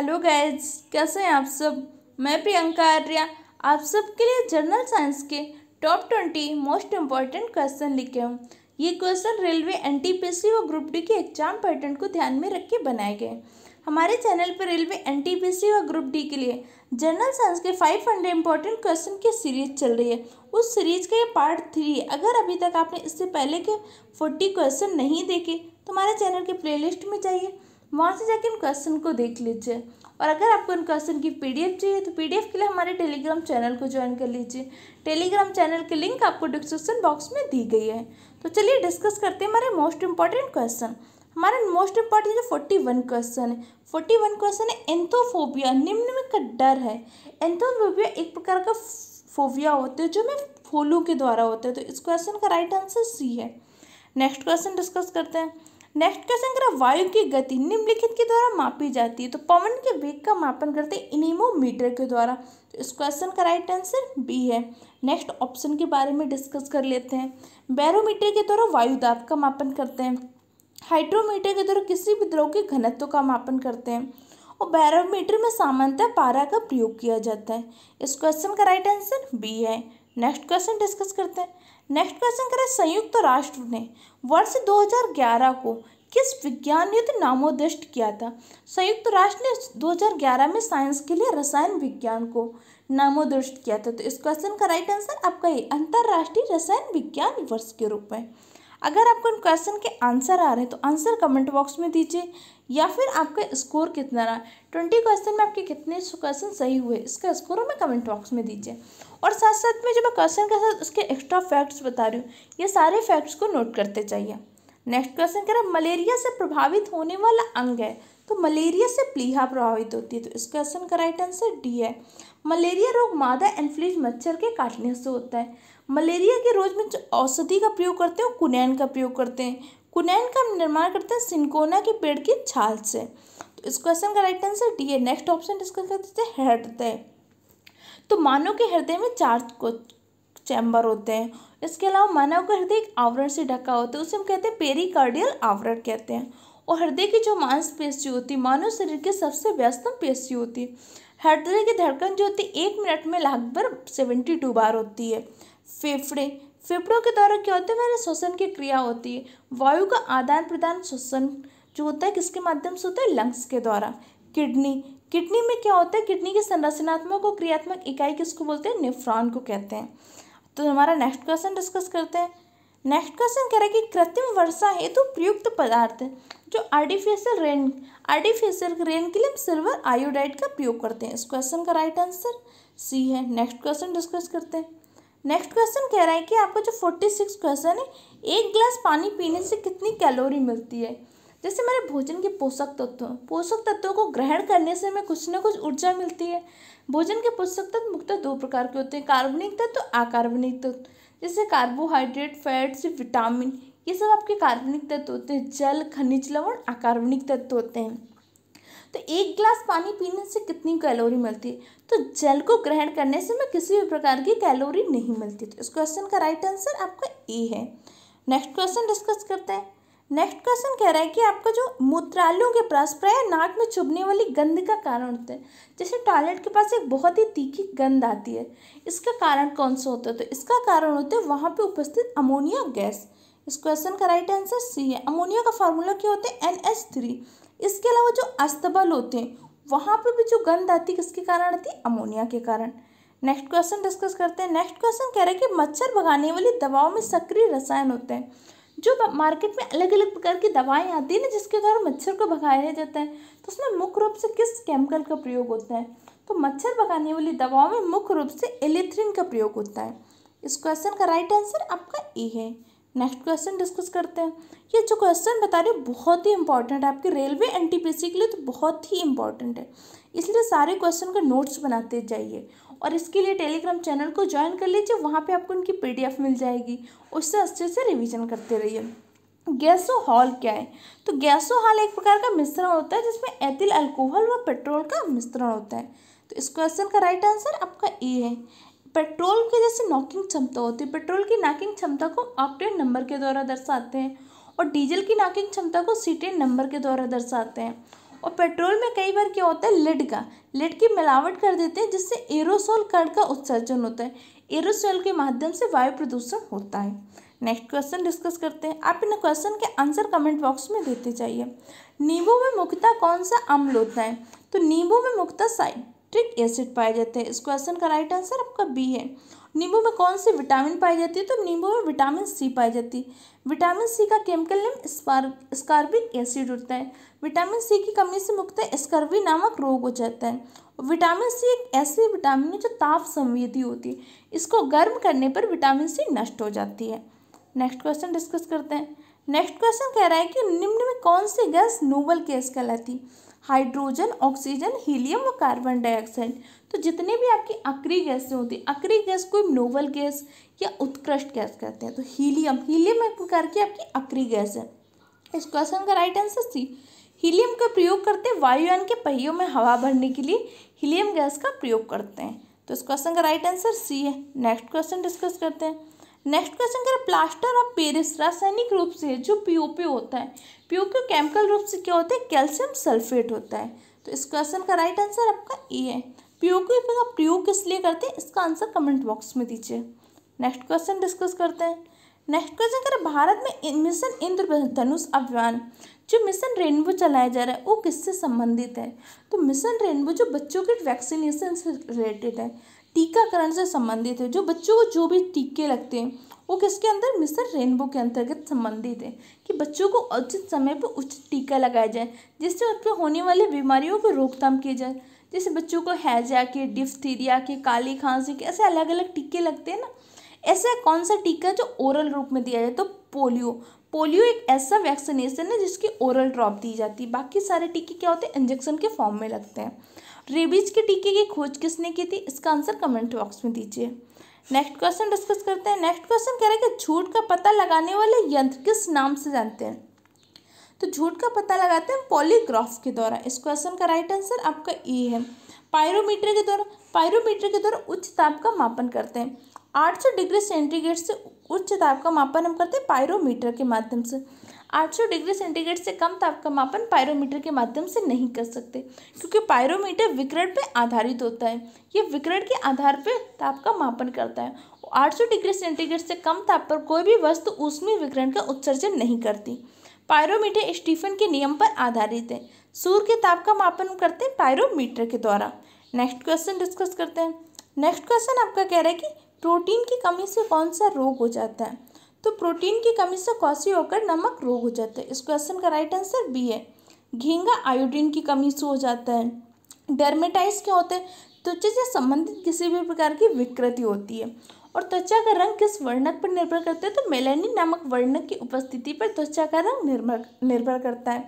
hello guys कैसे हैं आप सब मैं प्रियंका आर्या आप सबके लिए जनरल साइंस के top twenty most important question लिखे हूँ ये question railway N T P C और ग्रुप डी के एग्जाम पैटर्न को ध्यान में रख के बनाए गए हमारे चैनल पर railway N T P C और ग्रुप डी के लिए जनरल साइंस के फाइव हंड्रेड इंपॉर्टेंट क्वेश्चन की सीरीज चल रही है उस सीरीज का ये पार्ट थ्री है अगर अभी तक आपने इससे पहले के फोर्टी क्वेश्चन नहीं देखे तो हमारे चैनल के प्लेलिस्ट में जाइए वहाँ से जाके उन क्वेश्चन को देख लीजिए और अगर आपको उन क्वेश्चन की पीडीएफ चाहिए तो पीडीएफ के लिए हमारे टेलीग्राम चैनल को ज्वाइन कर लीजिए टेलीग्राम चैनल की लिंक आपको डिस्क्रिप्शन बॉक्स में दी गई है तो चलिए डिस्कस करते हैं हमारे मोस्ट इंपॉर्टेंट क्वेश्चन हमारा मोस्ट इम्पॉर्टेंट जो फोर्टी वन क्वेश्चन है फोर्टी वन क्वेश्चन है एंथोफोबिया निम्न का डर है एंथोफोबिया एक प्रकार का फोबिया होते हैं जो हमें फूलों के द्वारा होते हैं तो इस क्वेश्चन का राइट आंसर सी है नेक्स्ट क्वेश्चन डिस्कस करते हैं नेक्स्ट क्वेश्चन करें वायु की गति निम्नलिखित के द्वारा मापी जाती है तो पवन के वेग का मापन करते हैं इनिमोमीटर के द्वारा तो इस क्वेश्चन का राइट आंसर बी है नेक्स्ट ऑप्शन के बारे में डिस्कस कर लेते हैं बैरोमीटर के द्वारा वायु दाब का मापन करते हैं हाइड्रोमीटर के द्वारा किसी भी द्रव के घनत्व का मापन करते हैं और बैरोमीटर में सामान्यतः पारा का प्रयोग किया जाता है इस क्वेश्चन का राइट आंसर बी है नेक्स्ट क्वेश्चन डिस्कस करते हैं नेक्स्ट क्वेश्चन करें संयुक्त राष्ट्र ने वर्ष 2011 को किस विज्ञान युद्ध नामोदिष्ट किया था संयुक्त राष्ट्र ने 2011 में साइंस के लिए रसायन विज्ञान को नामोदिष्ट किया था तो इस क्वेश्चन का राइट आंसर आपका ये अंतर्राष्ट्रीय रसायन विज्ञान वर्ष के रूप में अगर आपको इन क्वेश्चन के आंसर आ रहे हैं तो आंसर कमेंट बॉक्स में दीजिए या फिर आपका स्कोर कितना रहा ट्वेंटी क्वेश्चन में आपके कितने क्वेश्चन सही हुए इसका स्कोर हमें कमेंट बॉक्स में दीजिए और साथ साथ में जो मैं क्वेश्चन के साथ उसके एक्स्ट्रा फैक्ट्स बता रही हूँ ये सारे फैक्ट्स को नोट करते चाहिए नेक्स्ट क्वेश्चन कह रहा है मलेरिया से प्रभावित होने वाला अंग है तो मलेरिया से प्लीहा प्रभावित होती है तो इस क्वेश्चन का राइट आंसर डी है मलेरिया रोग मादा एनफ्लिज मच्छर के काटने से होता है मलेरिया के रोज में जो औषधि का प्रयोग करते हैं वो कुनैन का प्रयोग करते हैं कुनैन का निर्माण करते हैं सिंकोना के पेड़ की छाल से तो इस क्वेश्चन का राइट आंसर डी है नेक्स्ट ऑप्शन डिस्कस कर देते हैं हृदय तो मानव के हृदय में चार को चैम्बर होते हैं इसके अलावा मानव का हृदय एक आवरण से ढका होता है उसे हम कहते हैं पेरिकार्डियल आवरण कहते हैं और हृदय की जो मांसपेशी होती है मानव शरीर की सबसे व्यस्तम पेशी होती है हृदय की धड़कन जो होती है एक मिनट में लगभग सेवेंटी टू बार होती है फेफड़े फेफड़ों के द्वारा क्या होता है हमारे श्वसन की क्रिया होती है वायु का आदान प्रदान श्वसन जो होता है किसके माध्यम से होता है लंग्स के द्वारा किडनी किडनी में क्या होता है किडनी के संरचनात्मक और क्रियात्मक इकाई किसको बोलते हैं निफ्रॉन को कहते हैं तो हमारा नेक्स्ट क्वेश्चन डिस्कस करते हैं नेक्स्ट क्वेश्चन कह रहा है कि कृत्रिम वर्षा हेतु तो प्रयुक्त पदार्थ जो आर्टिफिशियल रेन आर्टिफिशियल रेन के लिए हम सिल्वर आयोडाइड का प्रयोग करते हैं इस क्वेश्चन का राइट आंसर सी है नेक्स्ट क्वेश्चन डिस्कस करते हैं नेक्स्ट क्वेश्चन कह रहा है कि आपका जो फोर्टी सिक्स क्वेश्चन है एक गिलास पानी पीने से कितनी कैलोरी मिलती है जैसे मेरे भोजन के पोषक तत्व पोषक तत्वों को ग्रहण करने से हमें कुछ ना कुछ ऊर्जा मिलती है भोजन के पोषक तत्व मुख्यतः दो प्रकार के होते हैं कार्बनिक तत्व तो अकार्बनिक तत्व जैसे कार्बोहाइड्रेट फैट्स विटामिन ये सब आपके कार्बनिक तत्व होते हैं जल खनिज लवण अकार्बनिक तत्व होते हैं तो एक ग्लास पानी पीने से कितनी कैलोरी मिलती है तो जल को ग्रहण करने से हमें किसी भी प्रकार की कैलोरी नहीं मिलती तो इस क्वेश्चन का राइट आंसर आपका ए है नेक्स्ट क्वेश्चन डिस्कस करते हैं नेक्स्ट क्वेश्चन कह रहा है कि आपका जो मूत्रालयों के पास प्राय नाक में चुभने वाली गंध का कारण होता है जैसे टॉयलेट के पास एक बहुत ही तीखी गंध आती है इसका कारण कौन सा होता है तो इसका कारण होता है वहाँ पे उपस्थित अमोनिया गैस इस क्वेश्चन का राइट आंसर सी है अमोनिया का फार्मूला क्या होता है एन एस थ्री इसके अलावा जो अस्तबल होते हैं वहाँ पर भी जो गंध आती है किसके कारण आती है अमोनिया के कारण नेक्स्ट क्वेश्चन डिस्कस करते हैं नेक्स्ट क्वेश्चन कह रहा है कि मच्छर भगाने वाली दवाओं में सक्रिय रसायन होते हैं जो मार्केट में अलग अलग प्रकार की दवाएं आती हैं ना जिसके कारण मच्छर को भगाया जाता है तो उसमें मुख्य रूप से किस केमिकल का प्रयोग होता है तो मच्छर भगाने वाली दवाओं में मुख्य रूप से एलिथ्रिन का प्रयोग होता है इस क्वेश्चन का राइट आंसर आपका ए है नेक्स्ट क्वेश्चन डिस्कस करते हैं ये जो क्वेश्चन बता रहे बहुत ही इंपॉर्टेंट है आपके रेलवे एन के लिए तो बहुत ही इंपॉर्टेंट है इसलिए सारे क्वेश्चन का नोट्स बनाते जाइए और इसके लिए टेलीग्राम चैनल को ज्वाइन कर लीजिए वहाँ पे आपको इनकी पीडीएफ मिल जाएगी उससे अच्छे से रिवीजन करते रहिए गैसो हॉल क्या है तो गैसो हॉल एक प्रकार का मिश्रण होता है जिसमें एथिल अल्कोहल व पेट्रोल का मिश्रण होता है तो इस क्वेश्चन का राइट आंसर आपका ए है पेट्रोल के जैसे नॉकिंग क्षमता होती है पेट्रोल की नाकिंग क्षमता को ऑक्टेन नंबर के द्वारा दर्शाते हैं और डीजल की नाकिंग क्षमता को सीटेन नंबर के द्वारा दर्शाते हैं और पेट्रोल में कई बार क्या होता है लेड का लेड की मिलावट कर देते हैं जिससे एरोसोल कण का उत्सर्जन होता है एरोसोल के माध्यम से वायु प्रदूषण होता है नेक्स्ट क्वेश्चन डिस्कस करते हैं आप इन क्वेश्चन के आंसर कमेंट बॉक्स में देते जाइए नींबू में मुख्यतः कौन सा अम्ल होता है तो नींबू में मुख्यतः साइड ट्रिक एसिड पाए जाते हैं इस क्वेश्चन का राइट आंसर आपका बी है नींबू में कौन सी विटामिन पाई जाती है तो नींबू में विटामिन सी पाई जाती है विटामिन सी का केमिकल नेम स्कार्बिक एसिड होता है विटामिन सी की कमी से मुक्त स्कर्वी नामक रोग हो जाता है विटामिन सी एक ऐसी विटामिन है जो ताप संवेदी होती है इसको गर्म करने पर विटामिन सी नष्ट हो जाती है नेक्स्ट क्वेश्चन डिस्कस करते हैं नेक्स्ट क्वेश्चन कह रहा है कि निम्न में कौन सी गैस नोबल गैस कहलाती है हाइड्रोजन ऑक्सीजन हीलियम व कार्बन डाइऑक्साइड तो जितने भी आपकी अक्री गैसें होती है अक्री गैस को नोवल गैस या उत्कृष्ट गैस कहते हैं तो हीलियम हीलियम एक प्रकार की आपकी अक्री गैस है इस क्वेश्चन का राइट आंसर सी हीलियम का प्रयोग करते वायुयान के पहियों में हवा भरने के लिए हीलियम गैस का प्रयोग करते हैं तो इस क्वेश्चन का राइट आंसर सी है नेक्स्ट क्वेश्चन डिस्कस करते हैं नेक्स्ट क्वेश्चन करें प्लास्टर ऑफ पेरिस रासायनिक रूप से जो पीओपी होता है पीओपी केमिकल रूप से क्या होता है कैल्शियम सल्फेट होता है तो इस क्वेश्चन का राइट आंसर आपका ए है पीओपी का प्रयोग किस लिए करते हैं इसका आंसर कमेंट बॉक्स में दीजिए नेक्स्ट क्वेश्चन डिस्कस करते हैं नेक्स्ट क्वेश्चन करें भारत में मिशन इंद्रधनुष अभियान जो मिशन रेनबो चलाया जा रहा है वो किससे संबंधित है तो मिशन रेनबो जो बच्चों के वैक्सीनेशन से रिलेटेड है टीकाकरण से संबंधित है जो बच्चों को जो भी टीके लगते हैं वो किसके अंदर मिस्टर रेनबो के अंतर्गत संबंधित है कि बच्चों को उचित समय पर उचित टीका लगाया जाए जिससे उन पर होने वाली बीमारियों को रोकथाम की जाए जैसे बच्चों को हैजा के डिफ्थीरिया के काली खांसी के ऐसे अलग अलग टीके लगते हैं ना ऐसा कौन सा टीका जो ओरल रूप में दिया जाए तो पोलियो पोलियो एक ऐसा वैक्सीनेशन है जिसकी ओरल ड्रॉप दी जाती है बाकी सारे टीके क्या होते हैं इंजेक्शन के फॉर्म में लगते हैं रेबीज के टीके की खोज किसने की थी इसका आंसर कमेंट बॉक्स में दीजिए नेक्स्ट क्वेश्चन डिस्कस करते हैं नेक्स्ट क्वेश्चन कह रहे हैं कि झूठ का पता लगाने वाले यंत्र किस नाम से जानते हैं तो झूठ का पता लगाते हैं पॉलीग्राफ के द्वारा इस क्वेश्चन का राइट आंसर आपका ए है पायरोमीटर के द्वारा पायरोमीटर के द्वारा उच्च ताप का मापन करते हैं सौ डिग्री सेंटीग्रेड से उच्च ताप का मापन हम करते हैं पायरोमीटर के माध्यम से 800 डिग्री सेंटीग्रेड से कम ताप का मापन पायरोमीटर के माध्यम से नहीं कर सकते क्योंकि पायरोमीटर विकरण पर आधारित होता है ये विकरण के आधार पर ताप का मापन करता है 800 डिग्री सेंटीग्रेड से कम ताप पर कोई भी वस्तु ऊष्मीय विकरण का उत्सर्जन नहीं करती पायरोमीटर स्टीफन के नियम पर आधारित है सूर्य के ताप का मापन करते हैं पायरोमीटर के द्वारा नेक्स्ट क्वेश्चन डिस्कस करते हैं नेक्स्ट क्वेश्चन आपका कह रहा है कि प्रोटीन की कमी से कौन सा रोग हो जाता है तो प्रोटीन की कमी से कौसी होकर नमक रोग हो जाता है इस क्वेश्चन का राइट आंसर बी है घेंगा आयोडीन की कमी से हो जाता है डर्मेटाइज क्या होते हैं त्वचा तो से संबंधित किसी भी प्रकार की विकृति होती है और त्वचा का रंग किस वर्णक पर निर्भर करता है तो मेलानिन नामक वर्णक की उपस्थिति पर त्वचा का रंग निर्भर निर्भर करता है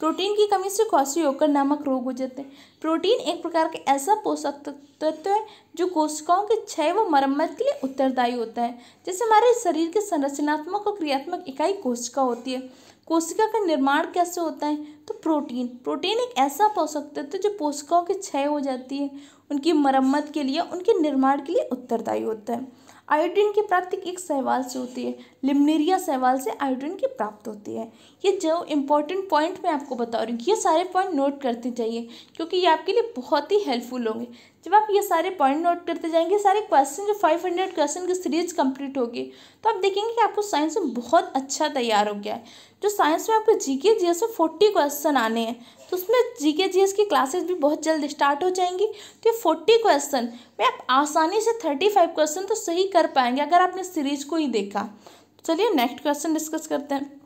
प्रोटीन की कमी से कौशियोकर नामक रोग हो जाते हैं प्रोटीन एक प्रकार का ऐसा पोषक तत्व है जो कोशिकाओं के क्षय व मरम्मत के लिए उत्तरदायी होता है जैसे हमारे शरीर के संरचनात्मक और क्रियात्मक इकाई कोशिका होती है कोशिका का निर्माण कैसे होता है तो प्रोटीन प्रोटीन एक ऐसा पोषक तत्व जो कोशिकाओं के क्षय हो जाती है उनकी मरम्मत के लिए उनके निर्माण के लिए उत्तरदायी होता है आयोडीन की प्राप्ति एक सहवाल से होती है लिमनेरिया सहवाल से आयोडीन की प्राप्त होती है ये जो इम्पोर्टेंट पॉइंट मैं आपको बता रही हूँ ये सारे पॉइंट नोट करते जाइए क्योंकि ये आपके लिए बहुत ही हेल्पफुल होंगे जब आप ये सारे पॉइंट नोट करते जाएंगे सारे क्वेश्चन जो फाइव हंड्रेड क्वेश्चन की सीरीज कंप्लीट होगी तो आप देखेंगे कि आपको साइंस में बहुत अच्छा तैयार हो गया है जो साइंस में आपको जीके जी एस में फोर्टी क्वेश्चन आने हैं तो उसमें जी के जी एस की क्लासेस भी बहुत जल्द स्टार्ट हो जाएंगी तो ये फोर्टी क्वेश्चन में आप आसानी से थर्टी फाइव क्वेश्चन तो सही कर पाएंगे अगर आपने सीरीज को ही देखा तो चलिए नेक्स्ट क्वेश्चन डिस्कस करते हैं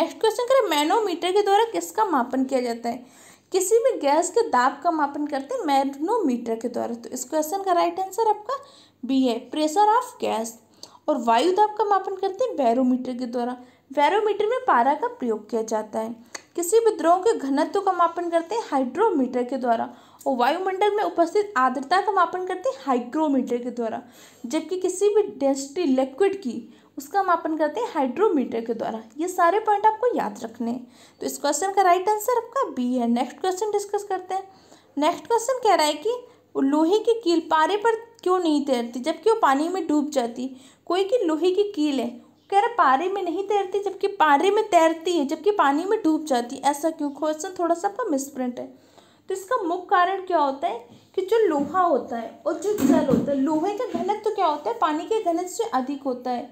नेक्स्ट क्वेश्चन करें मैनोमीटर के द्वारा किसका मापन किया जाता है किसी भी गैस के दाब का मापन करते हैं मैनोमीटर के द्वारा तो इस क्वेश्चन का राइट आंसर आपका बी है प्रेशर ऑफ गैस और वायु दाब का मापन करते हैं बैरोमीटर के द्वारा वैरोमीटर में पारा का प्रयोग किया जाता है किसी भी द्रव के घनत्व का मापन करते हैं हाइड्रोमीटर के द्वारा और वायुमंडल में उपस्थित आर्द्रता का मापन करते हैं हाइग्रोमीटर के द्वारा जबकि किसी भी डेंसिटी लिक्विड की उसका मापन करते हैं हाइड्रोमीटर के द्वारा ये सारे पॉइंट आपको याद रखने हैं तो इस क्वेश्चन का राइट आंसर आपका बी है नेक्स्ट क्वेश्चन डिस्कस करते हैं नेक्स्ट क्वेश्चन कह रहा है कि वो लोहे की कील पारे पर क्यों नहीं तैरती जबकि वो पानी में डूब जाती कोई की लोहे की कील है कह रहा पारे में नहीं तैरती जबकि पारे में तैरती है जबकि पानी में डूब जाती है ऐसा क्यों क्वेश्चन थोड़ा सा आपका मिसप्रिंट है तो इसका मुख्य कारण क्या होता है कि जो लोहा होता है और जो जल होता है लोहे का घनत्व तो क्या होता है पानी के घनत्व से अधिक होता है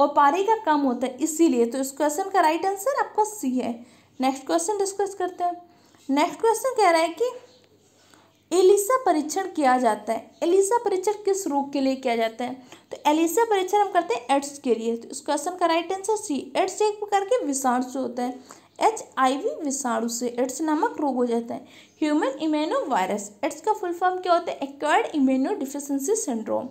और पारे का कम होता है इसीलिए तो इस क्वेश्चन का राइट आंसर आपका सी है नेक्स्ट क्वेश्चन डिस्कस करते हैं नेक्स्ट क्वेश्चन कह रहा है कि एलिसा परीक्षण किया जाता है एलिसा परीक्षण किस रोग के लिए किया जाता है तो एलिसा परीक्षण हम करते हैं एड्स के लिए तो इस क्वेश्चन का राइट आंसर सी एड्स एक प्रकार के विषाणु से होता है एच आई वी विषाणु से एड्स नामक रोग हो जाता है ह्यूमन इम्यूनो वायरस एड्स का फुल फॉर्म क्या होता है acquired immuno deficiency syndrome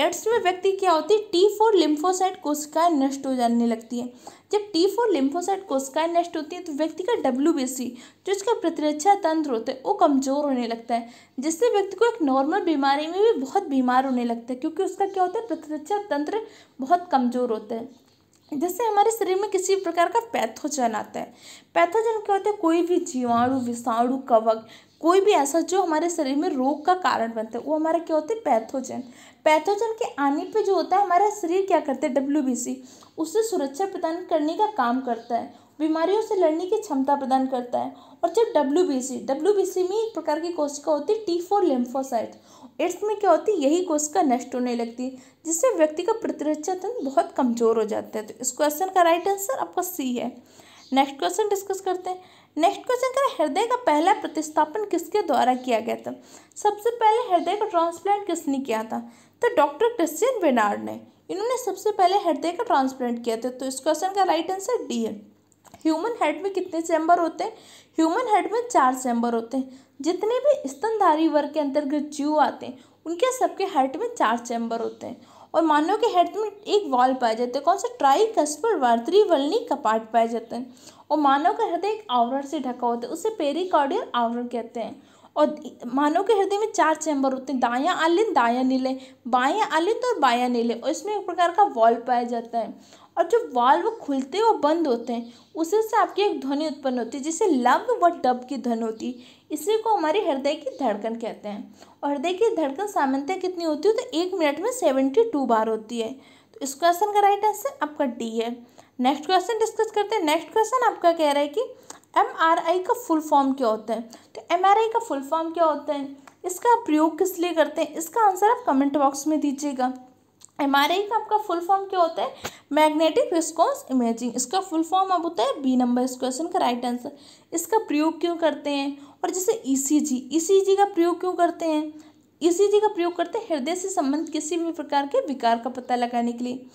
AIDS में व्यक्ति क्या होती है टी फोर लिम्फोसाइट कोशिकाएं नष्ट हो जाने लगती है जब टी फोर लिम्फोसाइट कोशिकाएं नष्ट होती है तो व्यक्ति का डब्ल्यू बी सी जो इसका प्रतिरक्षा तंत्र होता है वो कमज़ोर होने लगता है जिससे व्यक्ति को एक नॉर्मल बीमारी में भी बहुत बीमार होने लगता है क्योंकि उसका क्या होता है प्रतिरक्षा तंत्र बहुत कमज़ोर होता है जैसे हमारे शरीर में किसी प्रकार का पैथोजन आता है पैथोजन क्या होता है कोई भी जीवाणु विषाणु कवक कोई भी ऐसा जो हमारे शरीर में रोग का कारण बनता है वो हमारा क्या होता है पैथोजन पैथोजन के आने पे जो होता है हमारा शरीर क्या करता है डब्ल्यू उससे सुरक्षा प्रदान करने का काम करता है बीमारियों से लड़ने की क्षमता प्रदान करता है और जब W B C W B C में एक प्रकार की कोशिका होती है टी फोर लेम्फोसाइट एड्स में क्या होती है यही कोशिका नष्ट होने लगती है जिससे व्यक्ति का प्रतिरक्षा तंत्र बहुत कमज़ोर हो जाता है तो इस क्वेश्चन का राइट आंसर आपका सी है नेक्स्ट क्वेश्चन डिस्कस करते हैं नेक्स्ट क्वेश्चन करें हृदय का पहला प्रतिस्थापन किसके द्वारा किया गया था सबसे पहले हृदय का ट्रांसप्लांट किसने किया था तो डॉक्टर क्रिश्चियन बेनार्ड ने इन्होंने सबसे पहले हृदय का ट्रांसप्लांट किया था तो इस क्वेश्चन का राइट आंसर डी है ह्यूमन हेड में कितने चैम्बर होते हैं ह्यूमन हेड में चार चैम्बर होते हैं जितने भी स्तनधारी वर्ग के अंतर्गत जीव आते हैं उनके सबके हेड में चार चैम्बर होते हैं और मानव के हेड में एक वॉल पाया जाता है कौन सा ट्राई कस्पर वर्तरी वलनी कपाट पाए जाते हैं और मानव का हृदय एक आवरण से ढका होता है उसे पेरिकार्डियल आवरण कहते हैं और मानव के हृदय में चार चैम्बर होते हैं दाया आलिन दाया नीले बाया आलिन और बाया नीले और इसमें एक प्रकार का वॉल पाया जाता है और जो वाल्व खुलते और बंद होते हैं उसी से आपकी एक ध्वनि उत्पन्न होती है जिसे लव व डब की ध्वनि होती है इसी को हमारे हृदय की धड़कन कहते हैं और हृदय की धड़कन सामान्यतः कितनी होती है तो एक मिनट में सेवेंटी टू बार होती है तो इस क्वेश्चन का राइट आंसर आपका डी है नेक्स्ट क्वेश्चन डिस्कस करते हैं नेक्स्ट क्वेश्चन आपका कह रहा है कि एम आर आई का फुल फॉर्म क्या होता है तो एम आर आई का फुल फॉर्म क्या होता है इसका प्रयोग किस लिए करते हैं इसका आंसर आप कमेंट बॉक्स में दीजिएगा एम आर आई का आपका फुल फॉर्म क्या होता है मैग्नेटिक रिस्पॉन्स इमेजिंग इसका फुल फॉर्म अब होता है बी नंबर इस क्वेश्चन का राइट आंसर इसका प्रयोग क्यों करते हैं और जैसे ई सी जी ई सी जी का प्रयोग क्यों करते हैं ई सी जी का प्रयोग करते हैं हृदय से संबंधित किसी भी प्रकार के विकार का पता लगाने के लिए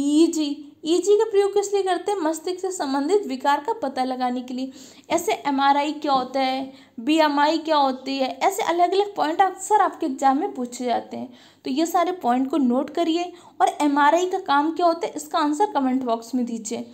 E e G E G e का प्रयोग किस लिए करते हैं मस्तिष्क से संबंधित विकार का पता लगाने के लिए ऐसे एमआरआई क्या होता है बीएमआई क्या होती है ऐसे अलग अलग पॉइंट अक्सर आपके एग्जाम में पूछे जाते हैं तो ये सारे पॉइंट को नोट करिए और एमआरआई का काम क्या होता है इसका आंसर कमेंट बॉक्स में दीजिए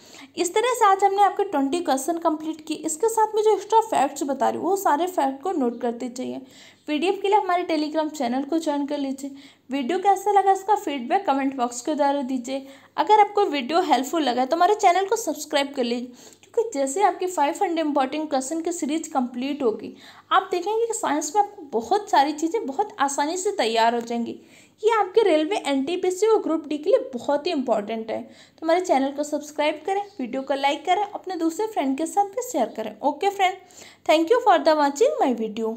इस तरह से आज हमने आपके ट्वेंटी क्वेश्चन कंप्लीट किए इसके साथ में जो एक्स्ट्रा फैक्ट्स बता रही हूँ वो सारे फैक्ट को नोट करते चाहिए पी के लिए हमारे टेलीग्राम चैनल को ज्वाइन कर लीजिए वीडियो कैसा लगा इसका फीडबैक कमेंट बॉक्स के द्वारा दीजिए अगर आपको वीडियो हेल्पफुल लगा तो हमारे चैनल को सब्सक्राइब कर लीजिए क्योंकि जैसे आपकी फाइव हंड्रेड इंपॉर्टेंट क्वेश्चन की सीरीज कंप्लीट होगी आप देखेंगे कि साइंस में आपको बहुत सारी चीज़ें बहुत आसानी से तैयार हो जाएंगी ये आपके रेलवे एन टी और ग्रुप डी के लिए बहुत ही इंपॉर्टेंट है तो हमारे चैनल को सब्सक्राइब करें वीडियो को लाइक करें अपने दूसरे फ्रेंड के साथ भी शेयर करें okay friend thank you for the watching my video